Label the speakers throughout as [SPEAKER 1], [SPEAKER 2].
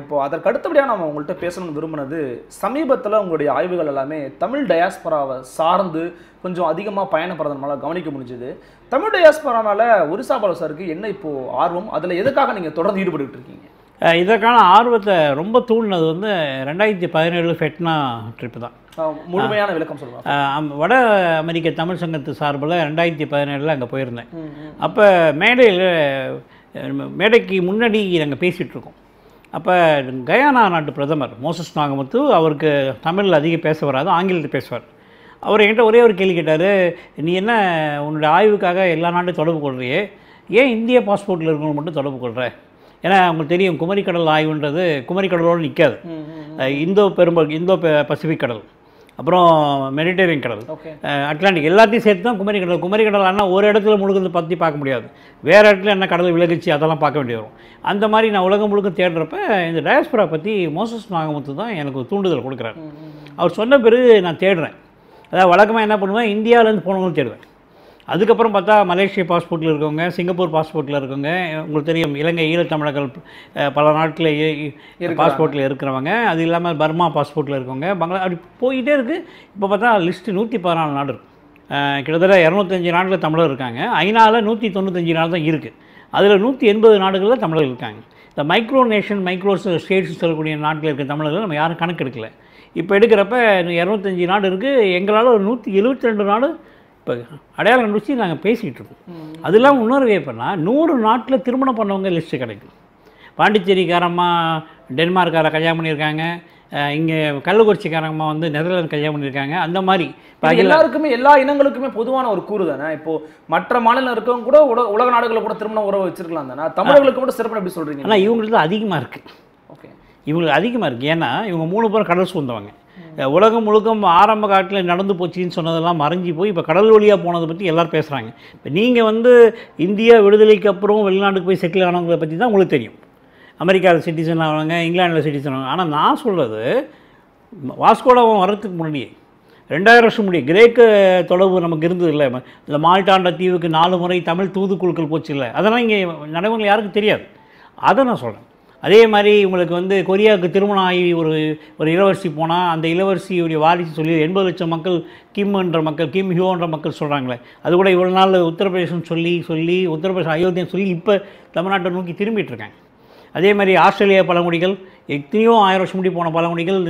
[SPEAKER 1] இப்போ அதற்கு அடுத்தபடியாக நம்ம உங்கள்கிட்ட பேசணும்னு விரும்பினது சமீபத்தில் உங்களுடைய ஆய்வுகள் எல்லாமே தமிழ் டயாஸ்பராவை சார்ந்து கொஞ்சம் அதிகமாக பயணப்படுறதுனால கவனிக்க முடிஞ்சுது தமிழ் டயாஸ்பரானால ஒரிசா பாலோசாருக்கு என்ன இப்போது ஆர்வம் அதில் எதுக்காக நீங்கள் தொடர்ந்து ஈடுபட்டு இருக்கீங்க
[SPEAKER 2] இதற்கான ஆர்வத்தை ரொம்ப தூண்டினது வந்து ரெண்டாயிரத்தி பதினேழு ஃபெட்னா ட்ரிப்பு தான்
[SPEAKER 1] முழுமையான விளக்கம்
[SPEAKER 2] சொல்லுவாங்க வட அமெரிக்க தமிழ் சங்கத்து சார்பில் ரெண்டாயிரத்தி பதினேழில் அங்கே போயிருந்தேன் அப்போ மேடையில் மேடைக்கு முன்னாடி நாங்கள் பேசிகிட்ருக்கோம் அப்போ கயானா நாட்டு பிரதமர் மோசஸ் நாகமுத்து அவருக்கு தமிழில் அதிகம் பேச வராது ஆங்கிலத்தில் பேசுவார் அவர் என்கிட்ட ஒரே ஒரு கேள்வி கேட்டார் நீ என்ன உன்னுடைய ஆய்வுக்காக எல்லா நாட்டையும் தொடர்பு கொள்றியே ஏன் இந்திய பாஸ்போர்ட்டில் இருக்கணும் மட்டும் தொடர்பு கொள்கிற ஏன்னா அவங்களுக்கு தெரியும் குமரிக்கடல் ஆய்வுன்றது குமரிக்கடலோடு நிற்காது இந்தோ பெரும்பாலும் இந்தோ பசிபிக் கடல் அப்புறம் மெடிடேரியன் கடல் அட்லாண்டிக் எல்லாத்தையும் சேர்த்து தான் குமரி கடல் குமரி கடல் ஆனால் ஒரு இடத்துல முழுக்கிறது பற்றி பார்க்க முடியாது வேறு இடத்துல என்ன கடல் விலகிச்சு அதெல்லாம் பார்க்க வேண்டிய வரும் அந்த மாதிரி நான் உலகம் முழுக்க தேடுறப்ப இந்த டயஸ்பரா பற்றி மோசஸ் நாகமுத்து தான் எனக்கு தூண்டுதல் கொடுக்குறாரு அவர் சொன்ன பிறகு நான் தேடுறேன் அதாவது வழக்கமாக என்ன பண்ணுவேன் இந்தியாவிலேருந்து போனவங்களும் தேடுவேன் அதுக்கப்புறம் பார்த்தா மலேசிய பாஸ்போர்ட்டில் இருக்கவங்க சிங்கப்பூர் பாஸ்போர்ட்டில் இருக்கவங்க உங்களுக்கு தெரியும் இலங்கை ஈழத்தமிழர்கள் பல நாட்டில் பாஸ்போர்ட்டில் இருக்கிறவங்க அது இல்லாமல் பர்மா பாஸ்போர்ட்டில் இருக்கவங்க பங்களா அப்படி போயிட்டே இருக்குது இப்போ பார்த்தா லிஸ்ட்டு நூற்றி பதினாலு நாடு கிட்டத்தட்ட இரநூத்தஞ்சு நாட்டில் தமிழர் இருக்காங்க ஐநாவில் நூற்றி தொண்ணூத்தஞ்சு நாடு தான் இருக்குது அதில் நூற்றி எண்பது நாடுகளில் தமிழர்கள் இருக்காங்க இந்த மைக்ரோ நேஷன் மைக்ரோ ஸ்டேட்ஸ் சொல்லக்கூடிய நாட்டில் இருக்கிற தமிழர்கள் நம்ம யாரும் கணக்கு எடுக்கலை இப்போ எடுக்கிறப்ப இரநூத்தஞ்சு நாடு இருக்குது எங்களால் ஒரு நூற்றி எழுபத்தி ரெண்டு நாடு இப்போ அடையாளம் கண்டுபிடிச்சி நாங்கள் பேசிக்கிட்டு இருக்கோம் அதெல்லாம் உணர்வு எப்படின்னா நூறு நாட்டில் திருமணம் பண்ணவங்க லிஸ்ட்டு கிடைக்கும் பாண்டிச்சேரிக்காரம்மா டென்மார்க்கார கல்யாணம் பண்ணியிருக்காங்க இங்கே கள்ளக்குறிச்சிக்காரங்கம்மா வந்து நெதர்லாந்து கல்யாணம் பண்ணியிருக்காங்க அந்த மாதிரி எல்லாருக்குமே
[SPEAKER 1] எல்லா இனங்களுக்குமே பொதுவான ஒரு கூறு தானே இப்போது மற்ற மாநிலம் இருக்கவங்க கூட உலக நாடுகளில் கூட திருமணம் உறவு வச்சிருக்கலாம் தானே தமிழர்களுக்கு கூட சிறப்பு எப்படி சொல்கிறீங்க ஆனால்
[SPEAKER 2] இவங்களுக்கு அதிகமாக இருக்குது ஓகே இவங்களுக்கு அதிகமாக இருக்குது ஏன்னா இவங்க மூணு பேரும் கடல் சூழ்ந்தவங்க உலகம் முழுக்கம் ஆரம்ப காலத்தில் நடந்து போச்சுன்னு சொன்னதெல்லாம் மறைஞ்சி போய் இப்போ கடல் வழியாக போனதை பற்றி எல்லோரும் பேசுகிறாங்க இப்போ நீங்கள் வந்து இந்தியா விடுதலைக்கு அப்புறம் வெளிநாட்டுக்கு போய் செட்டில் ஆனவங்களை பற்றி தான் உங்களுக்கு தெரியும் அமெரிக்காவில் சிட்டிசன் ஆனவங்க இங்கிலாண்டில் சிட்டிசன் ஆனவங்க ஆனால் நான் சொல்கிறது வாஸ்கோடாவும் வர்றதுக்கு முன்னாடியே ரெண்டாயிரம் வருஷம் முடியும் கிரேக்க தொடர்பு நமக்கு இருந்தது இல்லை இந்த மால்டாண்ட தீவுக்கு நாலு முறை தமிழ் தூதுக்குழுக்கள் போச்சு இல்லை அதெல்லாம் இங்கே நடைமுறை யாருக்கும் தெரியாது அதை நான் சொல்கிறேன் அதே மாதிரி இவங்களுக்கு வந்து கொரியாவுக்கு திருமணம் ஆகி ஒரு ஒரு இளவரசி போனால் அந்த இளவரசியுடைய வாரிசு சொல்லி எண்பது லட்சம் மக்கள் கிம்ன்ற மக்கள் கிம் ஹியோன்ற மக்கள் சொல்கிறாங்களே அது கூட இவ்வளோ நாள் உத்தரப்பிரதேசம் சொல்லி சொல்லி உத்தரப்பிரதேசம் அயோத்தியம் சொல்லி இப்போ தமிழ்நாட்டை நோக்கி இருக்காங்க அதே மாதிரி ஆஸ்திரேலியா பழங்குடிகள் எத்தனையோ ஆயிரம் வருஷம் முடி போன பழமொழிகள்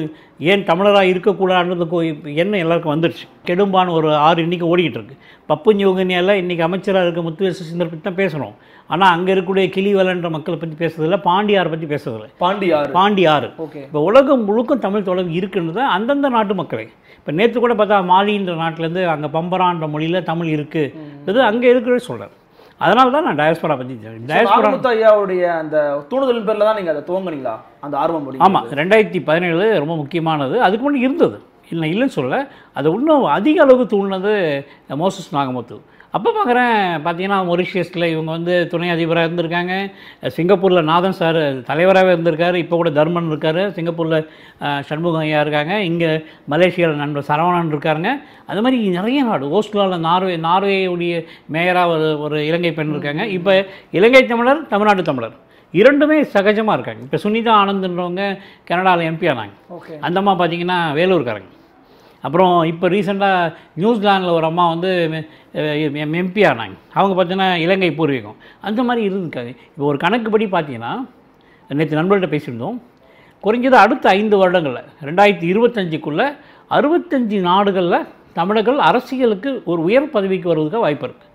[SPEAKER 2] ஏன் தமிழராக இருக்கக்கூடாதுன்றது என்ன எல்லாருக்கும் வந்துடுச்சு கெடும்பான்னு ஒரு ஆறு இன்றைக்கி ஓடிக்கிட்டு இருக்குது பப்பு உங்கனியால் இன்றைக்கி அமைச்சராக இருக்க முத்துவேசு சிந்தர் பற்றி தான் பேசுகிறோம் ஆனால் அங்கே இருக்கக்கூடிய கிளிவலன்ற மக்களை பற்றி பேசுறதில்ல பாண்டியார் பற்றி பேசுறதில்ல பாண்டியார் பாண்டியார் ஓகே இப்போ உலகம் முழுக்கும் தமிழ் தொடர்பு இருக்குன்றது அந்தந்த நாட்டு மக்களே இப்போ நேற்று கூட பார்த்தா மாலின்ற நாட்டிலேருந்து அங்கே பம்பரான்ற மொழியில் தமிழ் இருக்குது இது அங்கே இருக்கிறத சொல்கிறார் அதனால தான் நான் டயஸ்பரா பற்றி டயஸ்போரா
[SPEAKER 1] ஐயாவுடைய அந்த தூண்டுதலின் பேரில் தான் நீங்கள் அதை துவங்கினீங்களா அந்த ஆர்வம் ஆமாம்
[SPEAKER 2] ரெண்டாயிரத்தி பதினேழு ரொம்ப முக்கியமானது அதுக்கு முன்னாடி இருந்தது இல்லை இல்லைன்னு சொல்ல அது இன்னும் அதிக அளவுக்கு தூண்டினது மோசஸ் நாகமுத்து அப்போ பார்க்குறேன் பார்த்தீங்கன்னா மொரிஷியஸில் இவங்க வந்து துணை அதிபராக இருந்திருக்காங்க சிங்கப்பூரில் நாதன் சார் தலைவராகவே இருந்திருக்காரு இப்போ கூட தர்மன் இருக்கார் சிங்கப்பூரில் சண்முகம் ஐயா இருக்காங்க இங்கே மலேசியாவில் நண்பர் சரவணன் இருக்காருங்க அது மாதிரி நிறைய நாடு ஓஸ்லாவில் நார்வே நார்வேயுடைய மேயராக ஒரு ஒரு இலங்கை பெண் இருக்காங்க இப்போ இலங்கை தமிழர் தமிழ்நாட்டு தமிழர் இரண்டுமே சகஜமாக இருக்காங்க இப்போ சுனிதா ஆனந்தன்றவங்க கனடாவில் எம்பி ஆனாங்க அந்தம்மா பார்த்தீங்கன்னா வேலூர்காரங்க அப்புறம் இப்போ ரீசெண்டாக நியூசிலாண்டில் ஒரு அம்மா வந்து எம்பி ஆனாங்க அவங்க பார்த்தீங்கன்னா இலங்கை பூர்வீகம் அந்த மாதிரி இருந்துக்காங்க இப்போ ஒரு கணக்குப்படி பார்த்தீங்கன்னா நேற்று நண்பர்கள்ட்ட பேசியிருந்தோம் குறைஞ்சது அடுத்த ஐந்து வருடங்களில் ரெண்டாயிரத்தி இருபத்தஞ்சிக்குள்ளே அறுபத்தஞ்சி நாடுகளில் தமிழர்கள் அரசியலுக்கு ஒரு உயர் பதவிக்கு வருவதுக்காக வாய்ப்பு இருக்குது